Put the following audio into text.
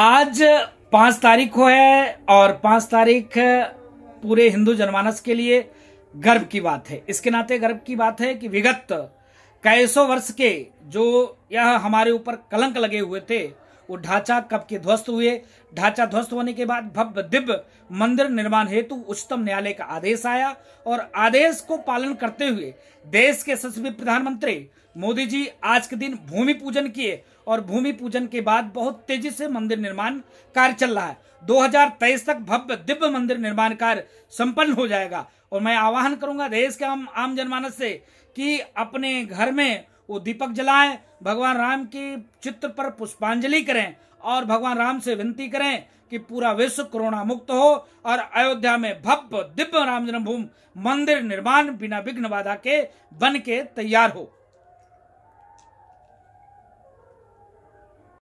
आज पांच तारीख को है और पांच तारीख पूरे हिंदू जनमानस के लिए गर्व की बात है इसके नाते गर्व की बात है कि विगत कैसो वर्ष के जो यह हमारे ऊपर कलंक लगे हुए थे वो ढांचा कब के ध्वस्त हुए ढांचा ध्वस्त होने के बाद भव्य दिव्य मंदिर निर्माण हेतु उच्चतम न्यायालय का आदेश आया और आदेश को पालन करते हुए देश के यशस्वी प्रधानमंत्री मोदी जी आज के दिन भूमि पूजन किए और भूमि पूजन के बाद बहुत तेजी से मंदिर निर्माण कार्य चल रहा है 2023 तक भव्य दिव्य मंदिर निर्माण कार्य संपन्न हो जाएगा और मैं आह्वान करूंगा देश के आम आम जनमानस से कि अपने घर में वो दीपक जलाएं भगवान राम के चित्र पर पुष्पांजलि करें और भगवान राम से विनती करें कि पूरा विश्व कोरोना मुक्त हो और अयोध्या में भव्य दिव्य राम जन्मभूमि मंदिर निर्माण बिना विघ्न बाधा के बन के तैयार हो